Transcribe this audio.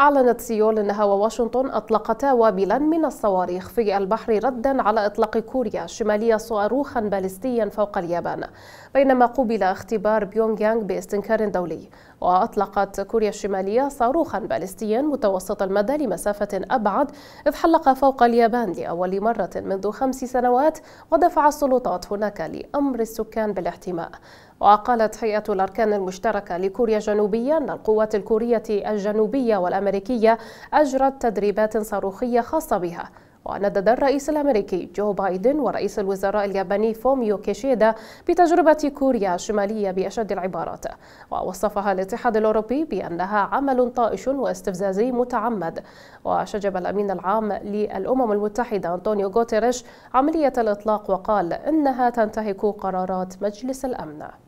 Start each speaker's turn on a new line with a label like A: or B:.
A: أعلنت سيول أنها وواشنطن أطلقتا وابلا من الصواريخ في البحر ردا على إطلاق كوريا الشمالية صاروخا باليستيا فوق اليابان بينما قوبل اختبار بيونغ يانغ باستنكار دولي وأطلقت كوريا الشمالية صاروخا باليستيا متوسط المدى لمسافة أبعد إذ حلق فوق اليابان لأول مرة منذ خمس سنوات ودفع السلطات هناك لأمر السكان بالاحتماء وقالت هيئة الأركان المشتركة لكوريا الجنوبية أن القوات الكورية الجنوبية والأمريكية أجرت تدريبات صاروخية خاصة بها وندد الرئيس الأمريكي جو بايدن ورئيس الوزراء الياباني فوميو كيشيدا بتجربة كوريا الشمالية بأشد العبارات ووصفها الاتحاد الأوروبي بأنها عمل طائش واستفزازي متعمد وشجب الأمين العام للأمم المتحدة أنطونيو غوتيريش عملية الإطلاق وقال إنها تنتهك قرارات مجلس الأمن